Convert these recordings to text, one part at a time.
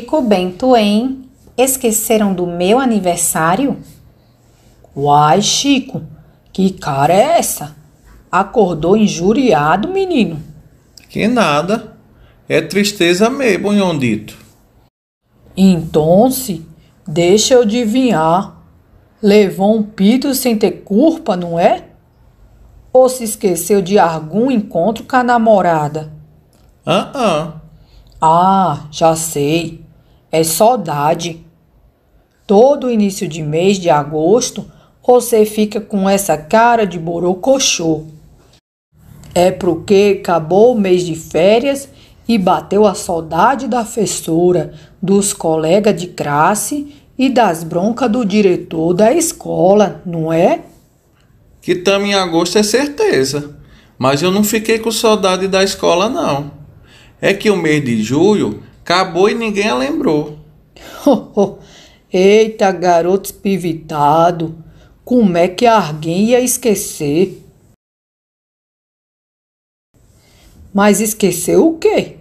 Chico Bento em Esqueceram do meu aniversário? Uai, Chico, que cara é essa? Acordou injuriado, menino. Que nada. É tristeza mesmo, Nhondito. Então, se deixa eu adivinhar. Levou um pito sem ter culpa, não é? Ou se esqueceu de algum encontro com a namorada? Ah, uh ah. Ah, já sei é saudade. Todo início de mês de agosto você fica com essa cara de borocochô. É porque acabou o mês de férias e bateu a saudade da professora, dos colegas de classe e das broncas do diretor da escola, não é? Que estamos em agosto é certeza, mas eu não fiquei com saudade da escola não. É que o mês de julho Acabou e ninguém a lembrou. Eita, garoto espivitado. Como é que alguém ia esquecer? Mas esqueceu o quê?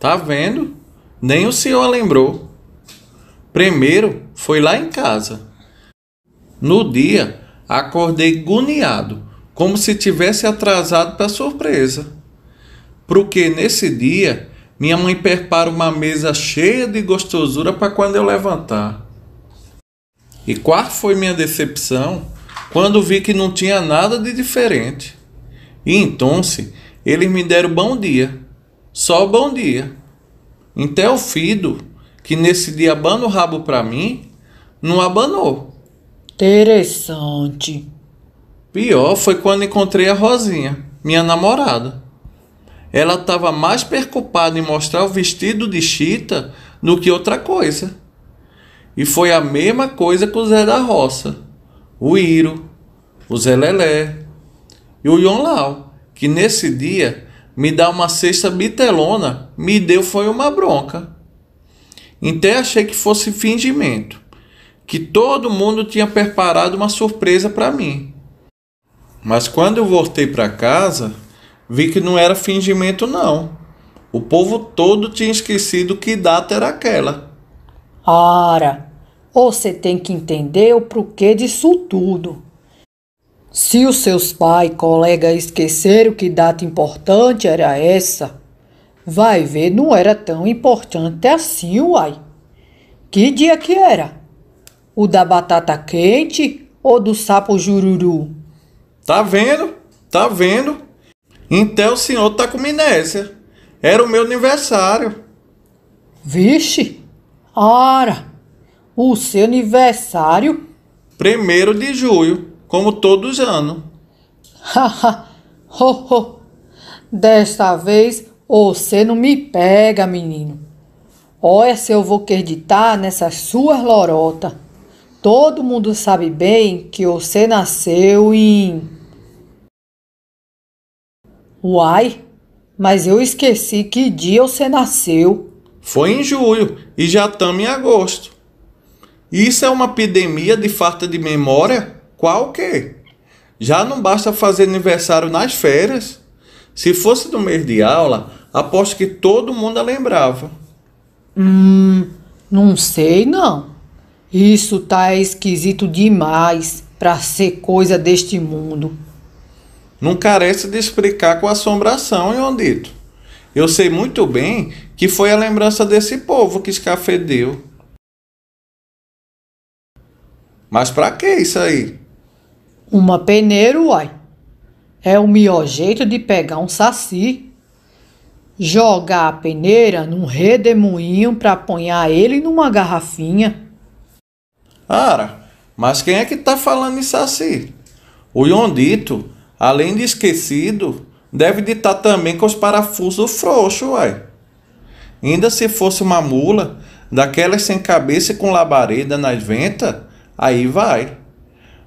Tá vendo? Nem o senhor lembrou. Primeiro, foi lá em casa. No dia, acordei agoniado, como se tivesse atrasado para surpresa. Porque nesse dia minha mãe prepara uma mesa cheia de gostosura para quando eu levantar. E qual foi minha decepção quando vi que não tinha nada de diferente. E então eles me deram bom dia, só bom dia. Até o então Fido, que nesse dia abana o rabo para mim, não abanou. Interessante. Pior foi quando encontrei a Rosinha, minha namorada ela estava mais preocupada em mostrar o vestido de Chita do que outra coisa. E foi a mesma coisa com o Zé da Roça, o Iro, o Zé Lelé e o Yon Lau, que nesse dia me dá uma cesta bitelona, me deu foi uma bronca. Até então, achei que fosse fingimento, que todo mundo tinha preparado uma surpresa para mim. Mas quando eu voltei para casa, vi que não era fingimento, não. O povo todo tinha esquecido que data era aquela. Ora, você tem que entender o porquê disso tudo. Se os seus pais, colega, esqueceram que data importante era essa, vai ver, não era tão importante assim, uai. Que dia que era? O da batata quente ou do sapo jururu? Tá vendo? Tá vendo? Então o senhor tá com amnésia. Era o meu aniversário. Vixe! Ora! O seu aniversário? Primeiro de julho, como todos os anos. Haha! ho, ho. Desta vez você não me pega, menino. Olha se eu vou acreditar nessas suas lorotas. Todo mundo sabe bem que você nasceu em. Uai, mas eu esqueci que dia você nasceu. Foi em julho e já estamos em agosto. Isso é uma epidemia de falta de memória? Qual que? Já não basta fazer aniversário nas férias. Se fosse no mês de aula, aposto que todo mundo lembrava. Hum, não sei não. Isso tá esquisito demais para ser coisa deste mundo não carece de explicar com assombração, Iondito. Eu sei muito bem que foi a lembrança desse povo que escafedeu. Mas para que isso aí? Uma peneira, uai. É o melhor jeito de pegar um saci. Jogar a peneira num redemoinho para apanhar ele numa garrafinha. Ara, mas quem é que tá falando em saci? O Iondito Além de esquecido, deve de estar também com os parafusos frouxos, uai. Ainda se fosse uma mula, daquelas sem cabeça e com labareda nas ventas, aí vai.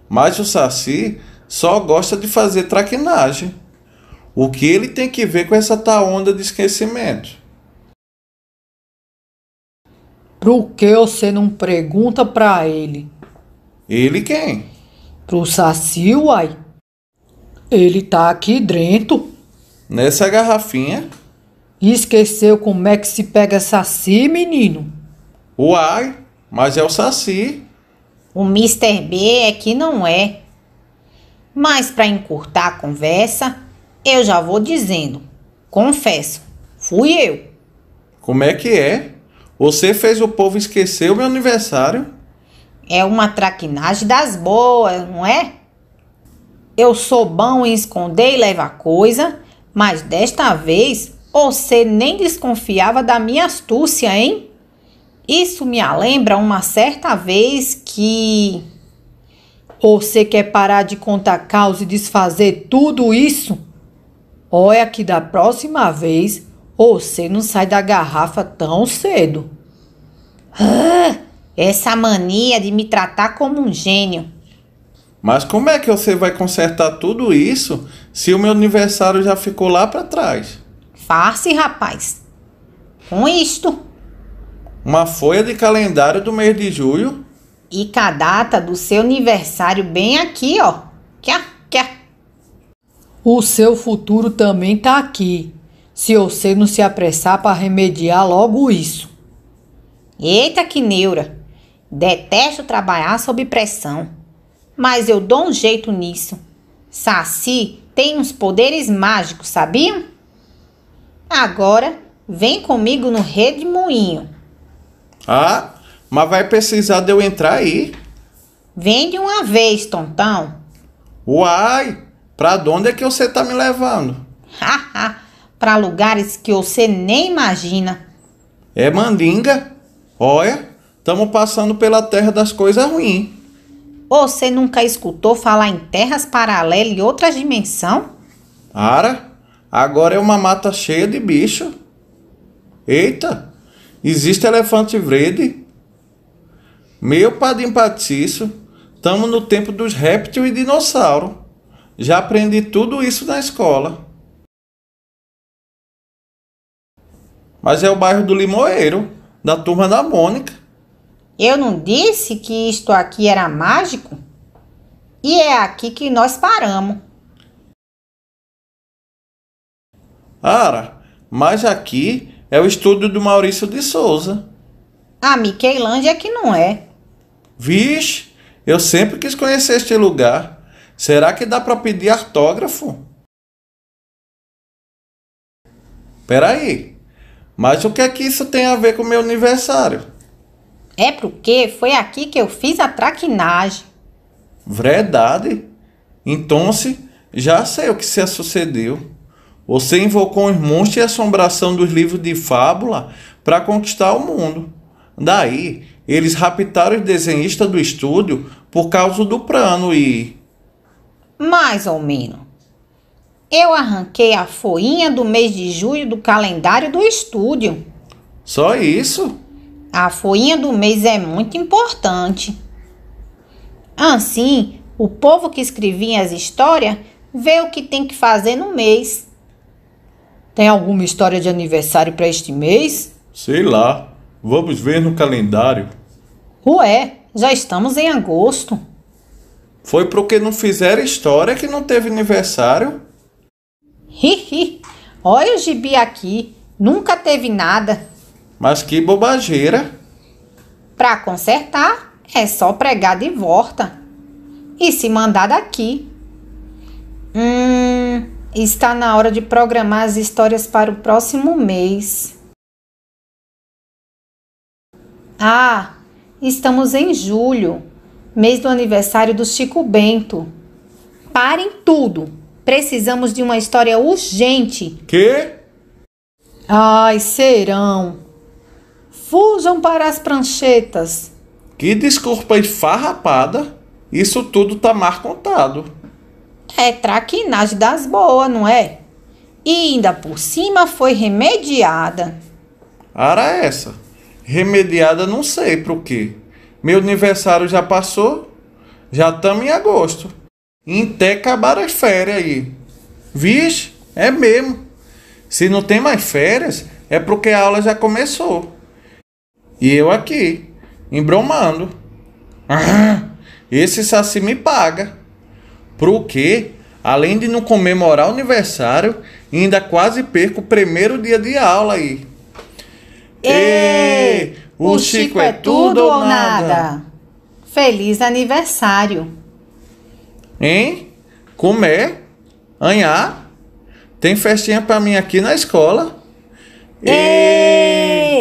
Mas o Saci só gosta de fazer traquinagem. O que ele tem que ver com essa tal onda de esquecimento? Pro que você não pergunta pra ele? Ele quem? Pro Saci, uai. Ele tá aqui dentro. Nessa garrafinha? Esqueceu como é que se pega saci, menino? Uai, mas é o saci. O Mr. B é que não é. Mas para encurtar a conversa, eu já vou dizendo. Confesso, fui eu. Como é que é? Você fez o povo esquecer o meu aniversário? É uma traquinagem das boas, não é? Eu sou bom em esconder e levar coisa, mas desta vez você nem desconfiava da minha astúcia, hein? Isso me lembra uma certa vez que. Você quer parar de contar causa e desfazer tudo isso? Olha que da próxima vez você não sai da garrafa tão cedo. Ah, essa mania de me tratar como um gênio. Mas como é que você vai consertar tudo isso se o meu aniversário já ficou lá para trás? Farce, rapaz. Com isto. Uma folha de calendário do mês de julho. E com a data do seu aniversário bem aqui, ó. Quer, quer. O seu futuro também tá aqui. Se você não se apressar para remediar logo isso. Eita que neura. Detesto trabalhar sob pressão mas eu dou um jeito nisso. Saci tem uns poderes mágicos, sabiam? Agora vem comigo no redemoinho. Ah, mas vai precisar de eu entrar aí. Vem de uma vez, tontão. Uai, pra onde é que você tá me levando? Haha, pra lugares que você nem imagina. É mandinga? Olha, estamos passando pela terra das coisas ruins. Você nunca escutou falar em terras paralelas e outras dimensão? Ara, agora é uma mata cheia de bicho. Eita, existe elefante verde. Meu padim Patício, estamos no tempo dos réptil e dinossauro. Já aprendi tudo isso na escola. Mas é o bairro do Limoeiro, da turma da Mônica. Eu não disse que isto aqui era mágico? E é aqui que nós paramos. Ara, mas aqui é o estúdio do Maurício de Souza. A é que não é. Vixe, eu sempre quis conhecer este lugar. Será que dá para pedir artógrafo? Peraí, mas o que é que isso tem a ver com meu aniversário? É porque foi aqui que eu fiz a traquinagem. Verdade. Então se já sei o que se sucedeu. Você invocou os monstros e a assombração dos livros de fábula para conquistar o mundo. Daí, eles raptaram os desenhistas do estúdio por causa do plano e. Mais ou menos. Eu arranquei a folhinha do mês de julho do calendário do estúdio. Só isso? A foinha do mês é muito importante. Assim, o povo que escrevia as histórias vê o que tem que fazer no mês. Tem alguma história de aniversário para este mês? Sei lá. Vamos ver no calendário. Ué, já estamos em agosto. Foi porque não fizeram história que não teve aniversário? Hihi, olha o gibi aqui. Nunca teve nada. Mas que bobageira! Para consertar, é só pregar de volta e se mandar daqui. Hum, está na hora de programar as histórias para o próximo mês. Ah, estamos em julho, mês do aniversário do Chico Bento. Parem tudo. Precisamos de uma história urgente. Que? Ai, serão. Fujam para as pranchetas. Que desculpa farrapada. Isso tudo tá mal contado. É traquinagem das boas, não é? E ainda por cima foi remediada. Ara essa. Remediada não sei pro quê. Meu aniversário já passou. Já estamos em agosto. E até acabar as férias aí. Vixe, é mesmo. Se não tem mais férias, é porque a aula já começou. E eu aqui, embromando. Ah, esse saci me paga. por quê? Além de não comemorar o aniversário, ainda quase perco o primeiro dia de aula aí. E o, o Chico, é Chico, é tudo ou nada. nada. Feliz aniversário. Hein? Comer? É? Anhar? Tem festinha para mim aqui na escola. E...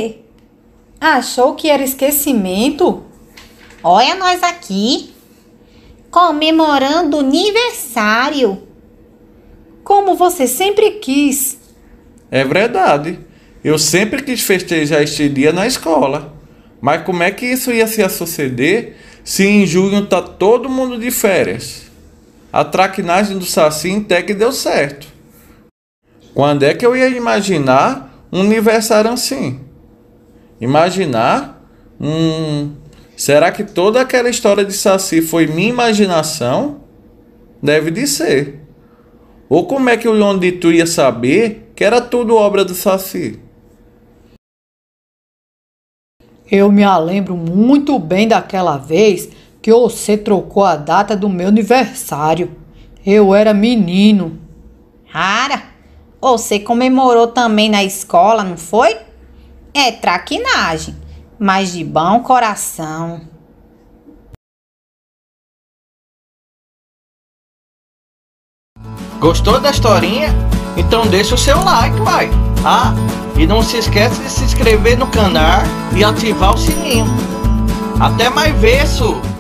Achou que era esquecimento? Olha nós aqui, comemorando o aniversário. Como você sempre quis. É verdade. Eu sempre quis festejar este dia na escola. Mas como é que isso ia se suceder se em junho tá todo mundo de férias? A traquinagem do Saci até que deu certo. Quando é que eu ia imaginar um aniversário assim? imaginar. Hum, será que toda aquela história de Saci foi minha imaginação? Deve de ser. Ou como é que o Leão de Tu ia saber que era tudo obra do Saci? Eu me lembro muito bem daquela vez que você trocou a data do meu aniversário. Eu era menino. Rara, você comemorou também na escola, não foi? é traquinagem, mas de bom coração. Gostou da historinha? Então deixa o seu like, vai. Ah, tá? e não se esquece de se inscrever no canal e ativar o sininho. Até mais vezes!